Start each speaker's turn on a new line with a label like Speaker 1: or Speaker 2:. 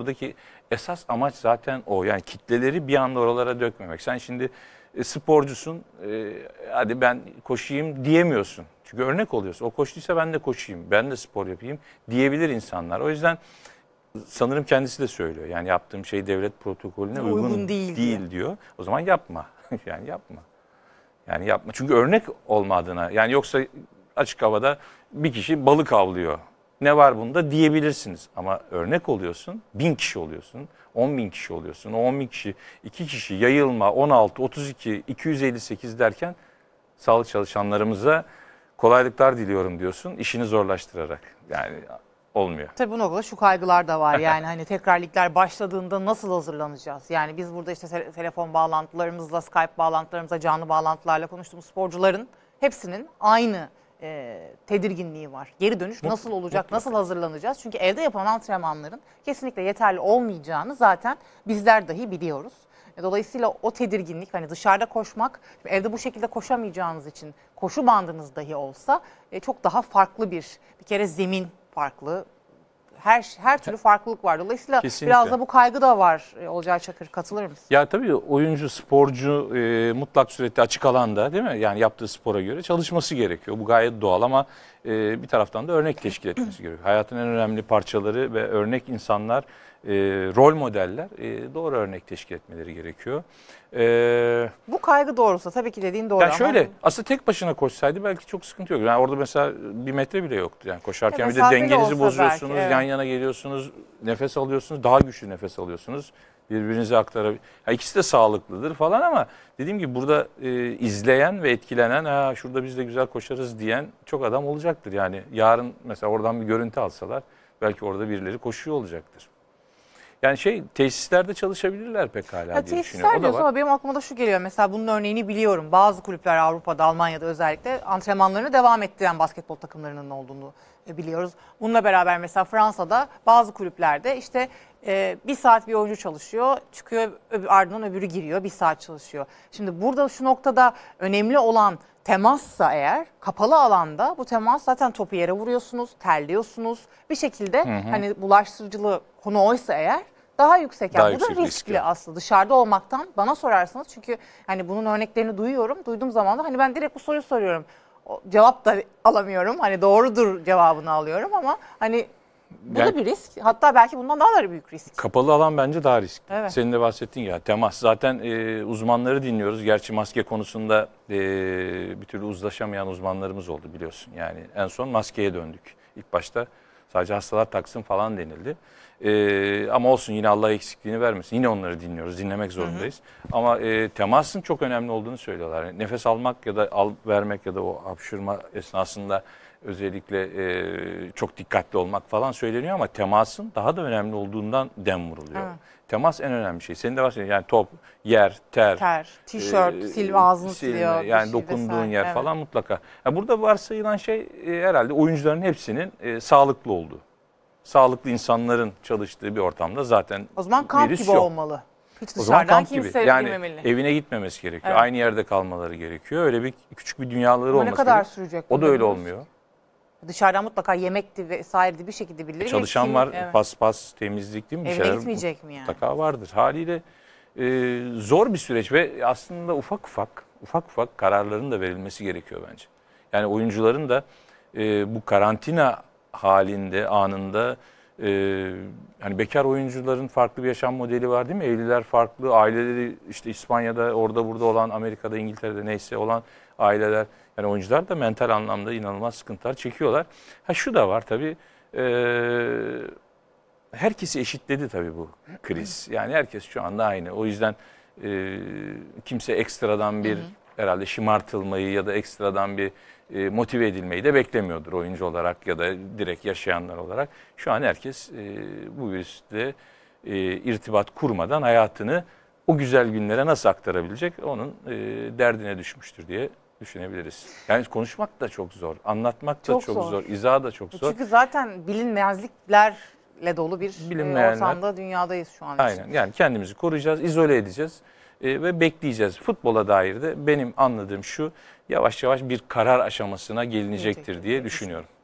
Speaker 1: buradaki esas amaç zaten o. Yani kitleleri bir anda oralara dökmemek. Sen şimdi e, sporcusun, e, hadi ben koşayım diyemiyorsun. Çünkü örnek oluyorsun. O koştuysa ben de koşayım, ben de spor yapayım diyebilir insanlar. O yüzden sanırım kendisi de söylüyor. Yani yaptığım şey devlet protokolüne uygun, uygun değil, değil diyor. diyor. O zaman yapma. yani yapma. Yani yapma. Çünkü örnek olma adına. Yani yoksa açık havada bir kişi balık avlıyor ne var bunda diyebilirsiniz. Ama örnek oluyorsun, bin kişi oluyorsun, on bin kişi oluyorsun. O on bin kişi, iki kişi yayılma, 16, 32, 258 derken sağlık çalışanlarımıza kolaylıklar diliyorum diyorsun işini zorlaştırarak. Yani olmuyor.
Speaker 2: Tabii bu noktada şu kaygılar da var yani hani tekrarlıklar başladığında nasıl hazırlanacağız? Yani biz burada işte telefon bağlantılarımızla, Skype bağlantılarımızla, canlı bağlantılarla konuştuğumuz sporcuların hepsinin aynı e, tedirginliği var. Geri dönüş Mut, nasıl olacak, mutlaka. nasıl hazırlanacağız? Çünkü evde yapılan antrenmanların kesinlikle yeterli olmayacağını zaten bizler dahi biliyoruz. E, dolayısıyla o tedirginlik hani dışarıda koşmak, evde bu şekilde koşamayacağınız için koşu bandınız dahi olsa e, çok daha farklı bir bir kere zemin farklı, her her türlü farklılık var. Dolayısıyla Kesinlikle. biraz da bu kaygı da var e, Olcay Çakır. Katılır mısın?
Speaker 1: Ya tabii oyuncu, sporcu e, mutlak surette açık alanda değil mi? Yani yaptığı spora göre çalışması gerekiyor. Bu gayet doğal ama e, bir taraftan da örnek teşkil etmesi gerekiyor. Hayatın en önemli parçaları ve örnek insanlar e, rol modeller e, doğru örnek teşkil etmeleri gerekiyor. E, Bu
Speaker 2: kaygı doğrusu tabii ki dediğin doğru. Yani şöyle ama...
Speaker 1: aslında tek başına koşsaydı belki çok sıkıntı yok. Yani orada mesela bir metre bile yoktu. Yani koşarken evet, bir de dengenizi bozuyorsunuz, belki, evet. yan yana geliyorsunuz, nefes alıyorsunuz, daha güçlü nefes alıyorsunuz. Birbirinize aktarabilir. İkisi de sağlıklıdır falan ama dediğim gibi burada e, izleyen ve etkilenen ha şurada biz de güzel koşarız diyen çok adam olacaktır. Yani yarın mesela oradan bir görüntü alsalar belki orada birileri koşuyor olacaktır. Yani şey tesislerde çalışabilirler pekala ya, diye Tesisler diyorsun ama
Speaker 2: benim aklıma da şu geliyor. Mesela bunun örneğini biliyorum. Bazı kulüpler Avrupa'da, Almanya'da özellikle antrenmanlarını devam ettiren basketbol takımlarının olduğunu e, biliyoruz. Bununla beraber mesela Fransa'da bazı kulüplerde işte e, bir saat bir oyuncu çalışıyor, çıkıyor öbür, ardından öbürü giriyor, bir saat çalışıyor. Şimdi burada şu noktada önemli olan temassa eğer kapalı alanda bu temas zaten topu yere vuruyorsunuz, terliyorsunuz. Bir şekilde hı hı. hani bulaştırıcılığı konu oysa eğer daha yüksek. Yani daha bu yüksek riskli riski. aslında dışarıda olmaktan bana sorarsanız çünkü hani bunun örneklerini duyuyorum. Duyduğum zaman da hani ben direkt bu soruyu soruyorum. O, cevap da alamıyorum. Hani doğrudur cevabını alıyorum ama hani bu yani, da bir risk. Hatta belki bundan daha da büyük
Speaker 1: risk. Kapalı alan bence daha riskli. Evet. Senin de bahsettin ya temas. Zaten e, uzmanları dinliyoruz. Gerçi maske konusunda e, bir türlü uzlaşamayan uzmanlarımız oldu biliyorsun. Yani en son maskeye döndük. İlk başta sadece hastalar taksın falan denildi. E, ama olsun yine Allah eksikliğini vermesin. Yine onları dinliyoruz. Dinlemek zorundayız. Hı hı. Ama e, temasın çok önemli olduğunu söylüyorlar. Yani nefes almak ya da al vermek ya da o hapşırma esnasında özellikle e, çok dikkatli olmak falan söyleniyor ama temasın daha da önemli olduğundan dem vuruluyor. Evet. Temas en önemli şey. Senin de bahsettiğin yani top, yer, ter, ter e, tişört, e, sil ağzını siliyor. Yani şey dokunduğun vesaire. yer evet. falan mutlaka. Yani burada varsayılan şey e, herhalde oyuncuların hepsinin e, sağlıklı olduğu. Sağlıklı insanların çalıştığı bir ortamda zaten O zaman kamp gibi yok. olmalı. Hiç o zaman kamp gibi. Yani girmemeli. evine gitmemesi gerekiyor. Evet. Aynı yerde kalmaları gerekiyor. Öyle bir küçük bir dünyaları olması Ne kadar gerekiyor. sürecek? O da öyle olmuyor.
Speaker 2: Dışarıdan mutlaka yemekti vesairedi bir şekilde birileri. E, çalışan var evet.
Speaker 1: pas temizlik değil mi? Evine gitmeyecek mi yani? Mutlaka vardır. Haliyle e, zor bir süreç ve aslında ufak ufak ufak ufak kararların da verilmesi gerekiyor bence. Yani oyuncuların da e, bu karantina halinde anında e, hani bekar oyuncuların farklı bir yaşam modeli var değil mi? Evliler farklı, aileleri işte İspanya'da orada burada olan Amerika'da İngiltere'de neyse olan aileler yani oyuncular da mental anlamda inanılmaz sıkıntılar çekiyorlar. Ha şu da var tabii. E, herkesi eşitledi tabii bu kriz. Yani herkes şu anda aynı. O yüzden kimse ekstradan bir hı herhalde şımartılmayı ya da ekstradan bir motive edilmeyi de beklemiyordur oyuncu olarak ya da direkt yaşayanlar olarak. Şu an herkes bu virüsle irtibat kurmadan hayatını o güzel günlere nasıl aktarabilecek onun derdine düşmüştür diye düşünebiliriz. Yani konuşmak da çok zor, anlatmak da çok, çok zor. zor, izah da çok zor. Çünkü
Speaker 2: zaten bilinmezliklerle dolu bir e, ortamda dünyadayız şu an. Aynen
Speaker 1: için. yani kendimizi koruyacağız, izole edeceğiz e, ve bekleyeceğiz. Futbola dair de benim anladığım şu yavaş yavaş bir karar aşamasına gelinecektir diye düşünüyorum.